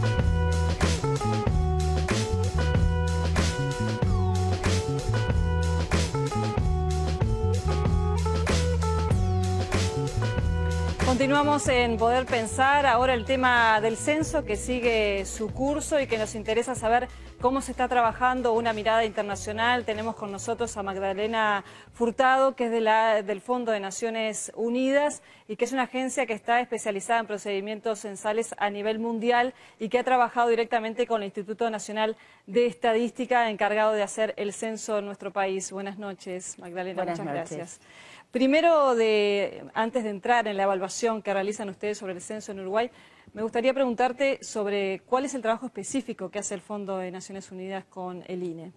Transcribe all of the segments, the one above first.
Música Continuamos en Poder Pensar, ahora el tema del censo que sigue su curso y que nos interesa saber cómo se está trabajando una mirada internacional. Tenemos con nosotros a Magdalena Furtado, que es del Fondo de Naciones Unidas y que es una agencia que está especializada en procedimientos censales a nivel mundial y que ha trabajado directamente con el Instituto Nacional de Estadística encargado de hacer el censo en nuestro país. Buenas noches, Magdalena. muchas gracias. Primero, antes de entrar en la evaluación que realizan ustedes sobre el censo en Uruguay, me gustaría preguntarte sobre cuál es el trabajo específico que hace el Fondo de Naciones Unidas con el INE.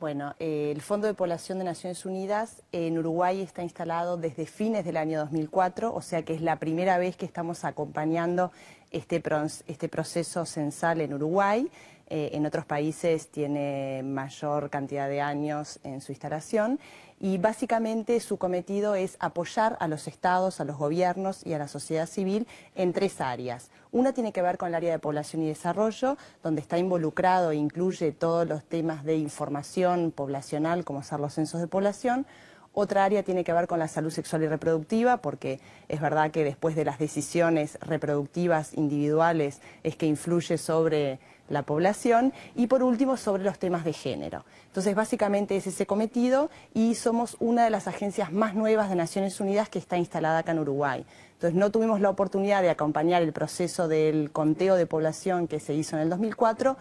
Bueno, eh, el Fondo de Población de Naciones Unidas en Uruguay está instalado desde fines del año 2004, o sea que es la primera vez que estamos acompañando este, este proceso censal en Uruguay. Eh, en otros países tiene mayor cantidad de años en su instalación y básicamente su cometido es apoyar a los estados, a los gobiernos y a la sociedad civil en tres áreas. Una tiene que ver con el área de población y desarrollo, donde está involucrado e incluye todos los temas de información poblacional, como ser los censos de población. Otra área tiene que ver con la salud sexual y reproductiva, porque es verdad que después de las decisiones reproductivas individuales es que influye sobre la población y por último sobre los temas de género. Entonces básicamente es ese cometido y somos una de las agencias más nuevas de Naciones Unidas que está instalada acá en Uruguay. Entonces no tuvimos la oportunidad de acompañar el proceso del conteo de población que se hizo en el 2004,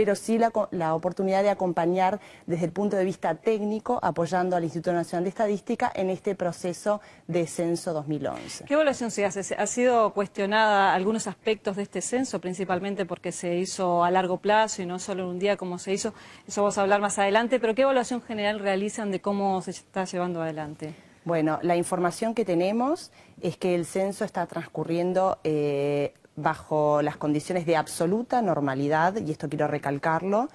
pero sí la, la oportunidad de acompañar desde el punto de vista técnico, apoyando al Instituto Nacional de Estadística en este proceso de censo 2011. ¿Qué evaluación se hace? ¿Ha sido cuestionada algunos aspectos de este censo, principalmente porque se hizo a largo plazo y no solo en un día como se hizo? Eso vamos a hablar más adelante, pero ¿qué evaluación general realizan de cómo se está llevando adelante? Bueno, la información que tenemos es que el censo está transcurriendo eh, bajo las condiciones de absoluta normalidad, y esto quiero recalcarlo,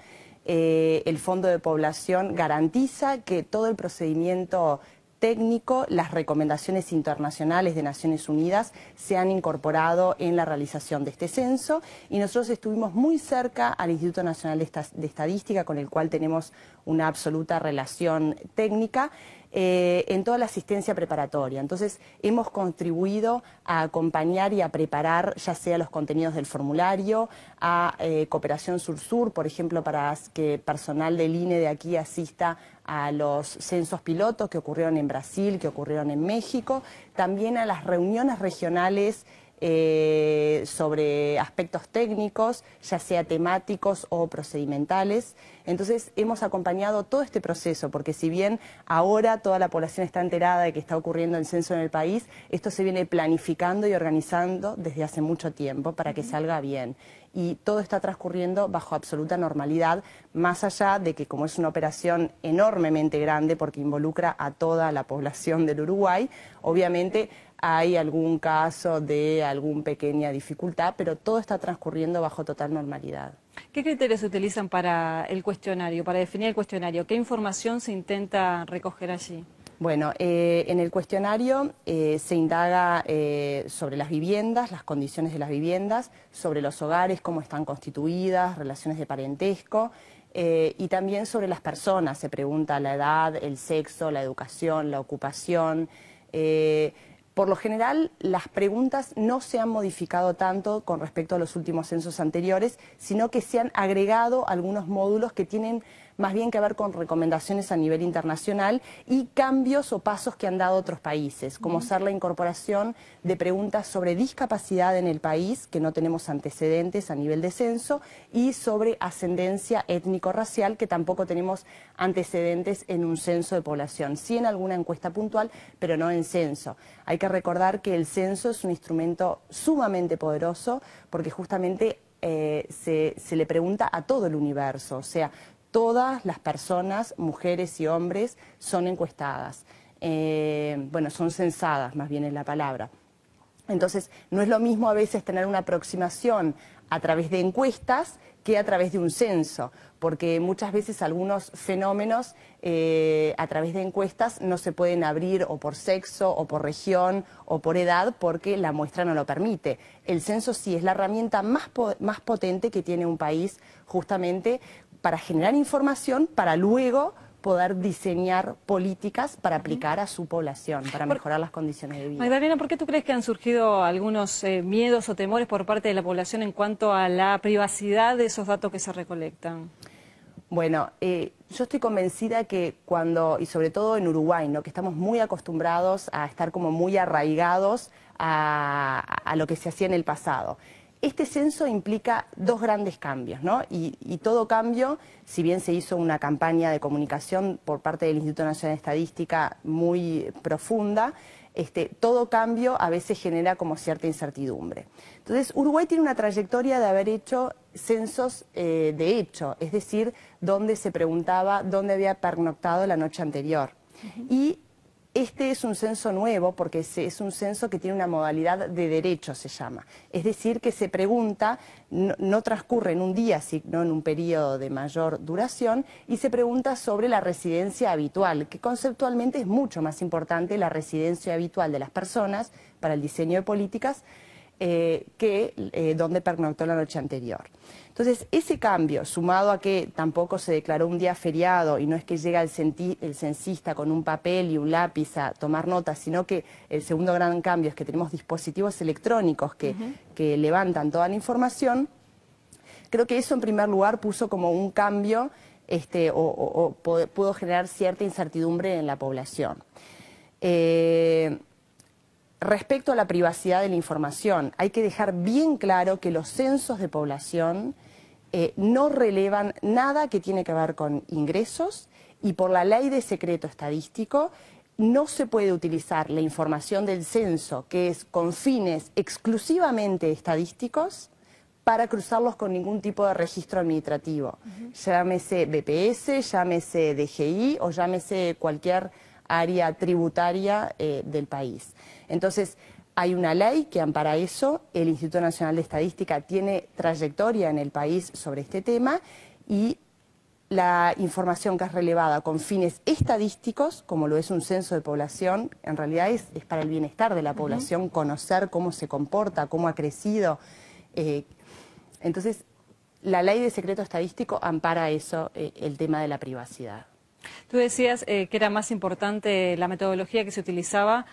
eh, el Fondo de Población garantiza que todo el procedimiento técnico, las recomendaciones internacionales de Naciones Unidas se han incorporado en la realización de este censo y nosotros estuvimos muy cerca al Instituto Nacional de Estadística, con el cual tenemos una absoluta relación técnica. Eh, en toda la asistencia preparatoria. Entonces, hemos contribuido a acompañar y a preparar ya sea los contenidos del formulario, a eh, Cooperación Sur-Sur, por ejemplo, para que personal del INE de aquí asista a los censos pilotos que ocurrieron en Brasil, que ocurrieron en México, también a las reuniones regionales eh, sobre aspectos técnicos, ya sea temáticos o procedimentales. Entonces hemos acompañado todo este proceso, porque si bien ahora toda la población está enterada de que está ocurriendo el censo en el país, esto se viene planificando y organizando desde hace mucho tiempo para que salga bien y todo está transcurriendo bajo absoluta normalidad, más allá de que como es una operación enormemente grande porque involucra a toda la población del Uruguay, obviamente hay algún caso de alguna pequeña dificultad, pero todo está transcurriendo bajo total normalidad. ¿Qué criterios se utilizan para el cuestionario, para definir el cuestionario? ¿Qué información se intenta recoger allí? Bueno, eh, en el cuestionario eh, se indaga eh, sobre las viviendas, las condiciones de las viviendas, sobre los hogares, cómo están constituidas, relaciones de parentesco y también sobre las personas. Se pregunta la edad, el sexo, la educación, la ocupación. Por lo general, las preguntas no se han modificado tanto con respecto a los últimos censos anteriores, sino que se han agregado algunos módulos que tienen más bien que ver con recomendaciones a nivel internacional y cambios o pasos que han dado otros países, como ser la incorporación de preguntas sobre discapacidad en el país, que no tenemos antecedentes a nivel de censo, y sobre ascendencia étnico-racial, que tampoco tenemos antecedentes en un censo de población, sí en alguna encuesta puntual, pero no en censo. Hay recordar que el censo es un instrumento sumamente poderoso porque justamente eh, se, le pregunta a todo el universo, o sea, todas las personas, mujeres y hombres, son encuestadas. Eh, bueno, son censadas, más bien es la palabra. Entonces, no es lo mismo a veces tener una aproximación a través de encuestas que a través de un censo, porque muchas veces algunos fenómenos eh, a través de encuestas no se pueden abrir o por sexo o por región o por edad porque la muestra no lo permite. El censo sí es la herramienta más, más potente que tiene un país justamente para generar información para luego poder diseñar políticas para aplicar a su población, para mejorar las condiciones de vida. Magdalena, ¿por qué tú crees que han surgido algunos eh, miedos o temores por parte de la población en cuanto a la privacidad de esos datos que se recolectan? Bueno, eh, yo estoy convencida que cuando, y sobre todo en Uruguay, ¿no? que estamos muy acostumbrados a estar como muy arraigados a lo que se hacía en el pasado. Este censo implica dos grandes cambios, ¿no? Y, todo cambio, si bien se hizo una campaña de comunicación por parte del Instituto Nacional de Estadística muy profunda, este, todo cambio a veces genera como cierta incertidumbre. Entonces, Uruguay tiene una trayectoria de haber hecho censos eh, de hecho, es decir, donde se preguntaba dónde había pernoctado la noche anterior. Y este es un censo nuevo porque es, un censo que tiene una modalidad de derecho, se llama. Es decir, que se pregunta, no, transcurre en un día, sino en un periodo de mayor duración, y se pregunta sobre la residencia habitual, que conceptualmente es mucho más importante la residencia habitual de las personas para el diseño de políticas eh, que eh, donde pernoctó la noche anterior. Entonces, ese cambio, sumado a que tampoco se declaró un día feriado y no es que llega el, censista con un papel y un lápiz a tomar notas, sino que el segundo gran cambio es que tenemos dispositivos electrónicos que, levantan toda la información, creo que eso en primer lugar puso como un cambio este, o, pudo generar cierta incertidumbre en la población. Eh, respecto a la privacidad de la información, hay que dejar bien claro que los censos de población eh, no relevan nada que tiene que ver con ingresos y por la ley de secreto estadístico no se puede utilizar la información del censo, que es con fines exclusivamente estadísticos, para cruzarlos con ningún tipo de registro administrativo. Llámese BPS, llámese DGI o llámese cualquier área tributaria eh, del país. Entonces, hay una ley que ampara eso, el Instituto Nacional de Estadística tiene trayectoria en el país sobre este tema y la información que es relevada con fines estadísticos, como lo es un censo de población, en realidad es, para el bienestar de la población, conocer cómo se comporta, cómo ha crecido. Eh, entonces, la ley de secreto estadístico ampara eso, eh, el tema de la privacidad. Tú decías eh, que era más importante la metodología que se utilizaba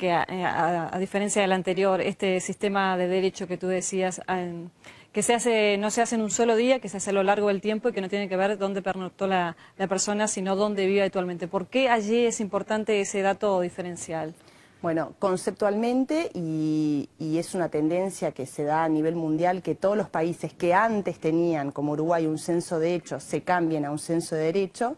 que eh, a, diferencia del anterior, este sistema de derecho que tú decías, que se hace, no se hace en un solo día, que se hace a lo largo del tiempo y que no tiene que ver dónde pernoctó la, persona, sino dónde vive habitualmente. ¿Por qué allí es importante ese dato diferencial? Bueno, conceptualmente, y, es una tendencia que se da a nivel mundial, que todos los países que antes tenían, como Uruguay, un censo de hecho, se cambien a un censo de derecho,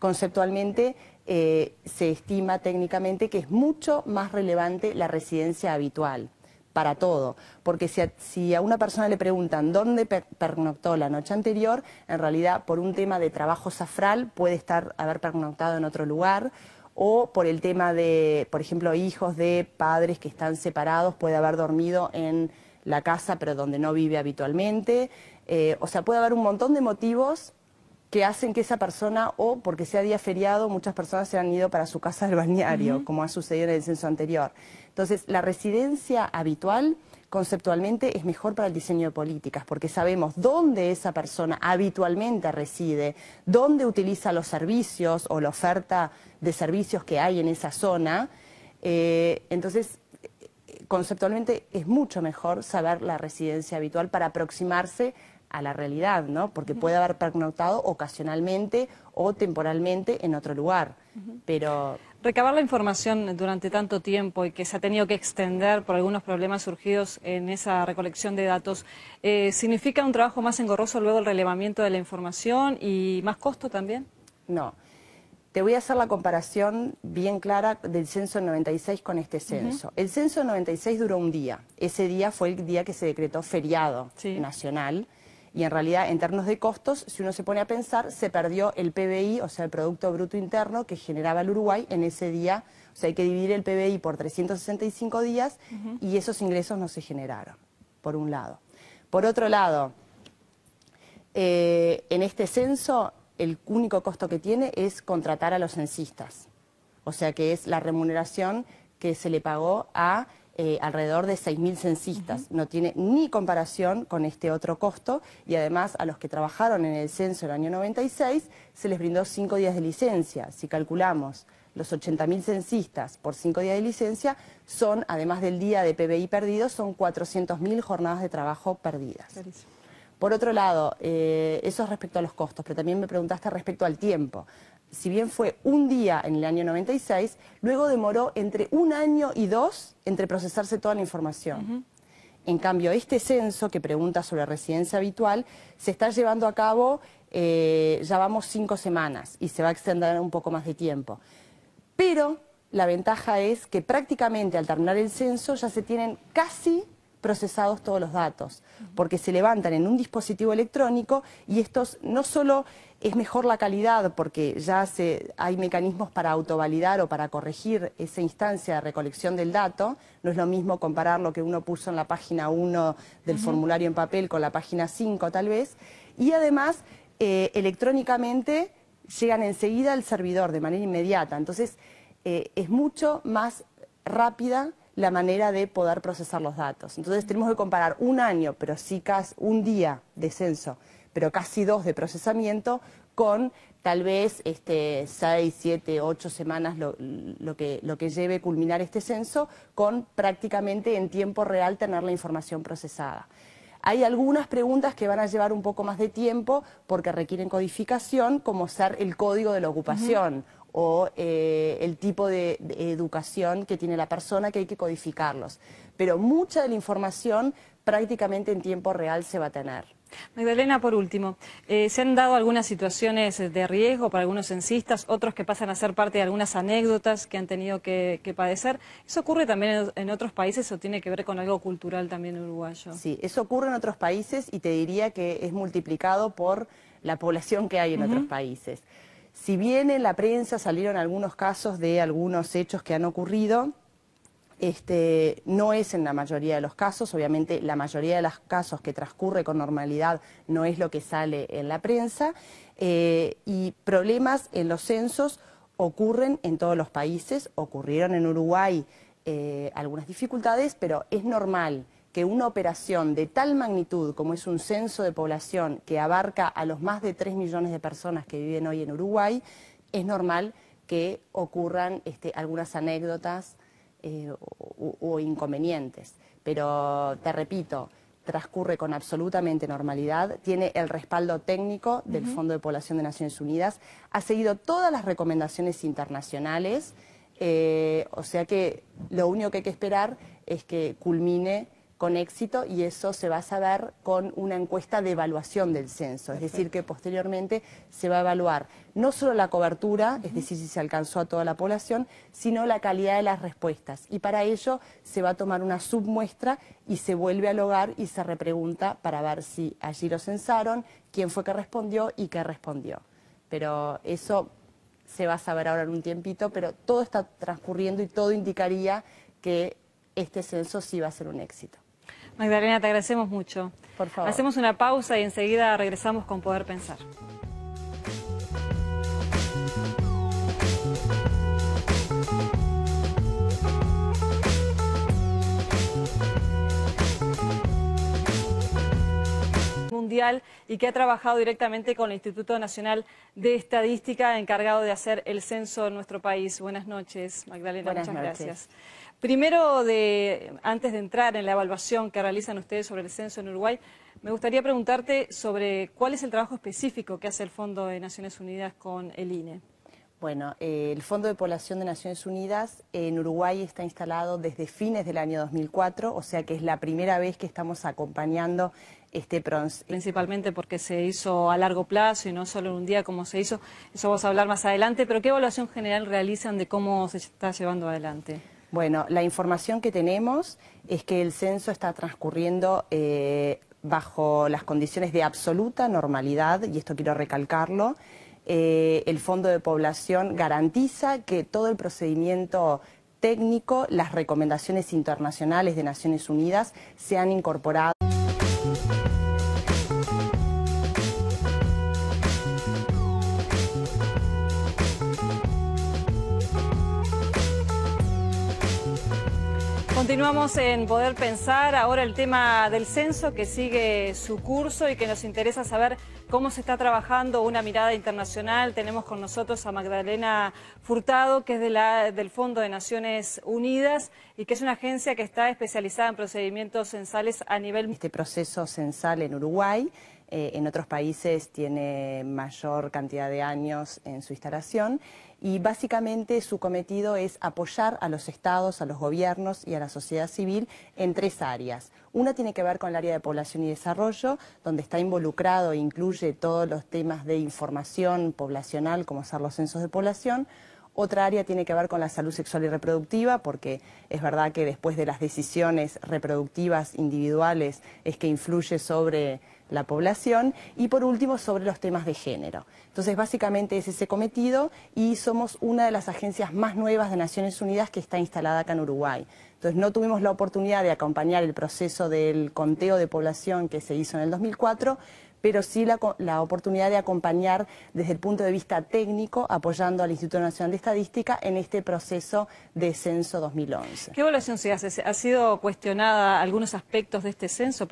conceptualmente eh, se estima técnicamente que es mucho más relevante la residencia habitual para todo, porque si a, una persona le preguntan dónde pernoctó la noche anterior, en realidad por un tema de trabajo safral puede estar haber pernoctado en otro lugar o por el tema de, por ejemplo, hijos de padres que están separados, puede haber dormido en la casa pero donde no vive habitualmente. Eh, o sea, puede haber un montón de motivos que hacen que esa persona, o porque sea día feriado, muchas personas se han ido para su casa del balneario, como ha sucedido en el censo anterior. Entonces, la residencia habitual conceptualmente es mejor para el diseño de políticas, porque sabemos dónde esa persona habitualmente reside, dónde utiliza los servicios o la oferta de servicios que hay en esa zona. Eh, entonces, eh, conceptualmente es mucho mejor saber la residencia habitual para aproximarse a la realidad, ¿no? Porque puede haber pernoctado ocasionalmente o temporalmente en otro lugar, pero... Recabar la información durante tanto tiempo y que se ha tenido que extender por algunos problemas surgidos en esa recolección de datos, eh, ¿significa un trabajo más engorroso luego el relevamiento de la información y más costo también? No. Te voy a hacer la comparación bien clara del censo 96 con este censo. El censo 96 duró un día. Ese día fue el día que se decretó feriado nacional y en realidad en términos de costos, si uno se pone a pensar, se perdió el PBI, o sea, el Producto Bruto Interno que generaba el Uruguay en ese día. O sea, hay que dividir el PBI por 365 días y esos ingresos no se generaron, por un lado. Por otro lado, eh, en este censo el único costo que tiene es contratar a los censistas, o sea, que es la remuneración que se le pagó a eh, alrededor de 6.000 censistas. No tiene ni comparación con este otro costo y además a los que trabajaron en el censo el año 96 se les brindó 5 días de licencia. Si calculamos los 80.000 censistas por 5 días de licencia son, además del día de PBI perdido, son 400.000 jornadas de trabajo perdidas. Por otro lado, eh, eso es respecto a los costos, pero también me preguntaste respecto al tiempo si bien fue un día en el año 96, luego demoró entre un año y dos entre procesarse toda la información. En cambio, este censo que pregunta sobre residencia habitual se está llevando a cabo, eh, ya vamos cinco semanas y se va a extender un poco más de tiempo. Pero la ventaja es que prácticamente al terminar el censo ya se tienen casi procesados todos los datos, porque se levantan en un dispositivo electrónico y estos no solo es mejor la calidad, porque ya se, hay mecanismos para autovalidar o para corregir esa instancia de recolección del dato, no es lo mismo comparar lo que uno puso en la página 1 del formulario en papel con la página 5 tal vez, y además eh, electrónicamente llegan enseguida al servidor de manera inmediata, entonces eh, es mucho más rápida la manera de poder procesar los datos. Entonces tenemos que comparar un año, pero sí casi un día de censo, pero casi dos de procesamiento, con tal vez este, seis, siete, ocho semanas lo, que, lo que lleve culminar este censo, con prácticamente en tiempo real tener la información procesada. Hay algunas preguntas que van a llevar un poco más de tiempo porque requieren codificación, como ser el código de la ocupación o eh, el tipo de, educación que tiene la persona, que hay que codificarlos. Pero mucha de la información prácticamente en tiempo real se va a tener. Magdalena, por último, eh, se han dado algunas situaciones de riesgo para algunos censistas, otros que pasan a ser parte de algunas anécdotas que han tenido que, padecer. ¿Eso ocurre también en otros países o tiene que ver con algo cultural también uruguayo? Sí, eso ocurre en otros países y te diría que es multiplicado por la población que hay en otros países. Si bien en la prensa salieron algunos casos de algunos hechos que han ocurrido, este, no es en la mayoría de los casos, obviamente la mayoría de los casos que transcurre con normalidad no es lo que sale en la prensa, eh, y problemas en los censos ocurren en todos los países, ocurrieron en Uruguay eh, algunas dificultades, pero es normal que una operación de tal magnitud como es un censo de población que abarca a los más de 3 millones de personas que viven hoy en Uruguay, es normal que ocurran este, algunas anécdotas eh, o, inconvenientes. Pero te repito, transcurre con absolutamente normalidad, tiene el respaldo técnico del Fondo de Población de Naciones Unidas, ha seguido todas las recomendaciones internacionales, eh, o sea que lo único que hay que esperar es que culmine con éxito y eso se va a saber con una encuesta de evaluación del censo, es decir, que posteriormente se va a evaluar no solo la cobertura, es decir, si se alcanzó a toda la población, sino la calidad de las respuestas. Y para ello se va a tomar una submuestra y se vuelve al hogar y se repregunta para ver si allí lo censaron, quién fue que respondió y qué respondió. Pero eso se va a saber ahora en un tiempito, pero todo está transcurriendo y todo indicaría que este censo sí va a ser un éxito. Magdalena, te agradecemos mucho. Por favor. Hacemos una pausa y enseguida regresamos con Poder Pensar. mundial y que ha trabajado directamente con el Instituto Nacional de Estadística encargado de hacer el censo en nuestro país. Buenas noches, Magdalena. muchas gracias. Primero, antes de entrar en la evaluación que realizan ustedes sobre el censo en Uruguay, me gustaría preguntarte sobre cuál es el trabajo específico que hace el Fondo de Naciones Unidas con el INE. Bueno, eh, el Fondo de Población de Naciones Unidas en Uruguay está instalado desde fines del año 2004, o sea que es la primera vez que estamos acompañando este proceso. Este Principalmente porque se hizo a largo plazo y no solo en un día como se hizo, eso vamos a hablar más adelante, pero ¿qué evaluación general realizan de cómo se está llevando adelante? Bueno, la información que tenemos es que el censo está transcurriendo eh, bajo las condiciones de absoluta normalidad, y esto quiero recalcarlo. Eh, el Fondo de Población garantiza que todo el procedimiento técnico, las recomendaciones internacionales de Naciones Unidas se han incorporado. Continuamos en Poder Pensar, ahora el tema del censo que sigue su curso y que nos interesa saber cómo se está trabajando una mirada internacional. Tenemos con nosotros a Magdalena Furtado, que es del Fondo de Naciones Unidas y que es una agencia que está especializada en procedimientos censales a nivel... Este proceso censal en Uruguay eh, en otros países tiene mayor cantidad de años en su instalación y básicamente su cometido es apoyar a los estados, a los gobiernos y a la sociedad civil en tres áreas. Una tiene que ver con el área de población y desarrollo, donde está involucrado e incluye todos los temas de información poblacional, como ser los censos de población. Otra área tiene que ver con la salud sexual y reproductiva, porque es verdad que después de las decisiones reproductivas individuales es que influye sobre la población y por último sobre los temas de género. Entonces básicamente es ese cometido y somos una de las agencias más nuevas de Naciones Unidas que está instalada acá en Uruguay. Entonces no tuvimos la oportunidad de acompañar el proceso del conteo de población que se hizo en el 2004, pero sí la, oportunidad de acompañar desde el punto de vista técnico, apoyando al Instituto Nacional de Estadística en este proceso de censo 2011. ¿Qué evaluación se hace? ¿Ha sido cuestionada algunos aspectos de este censo?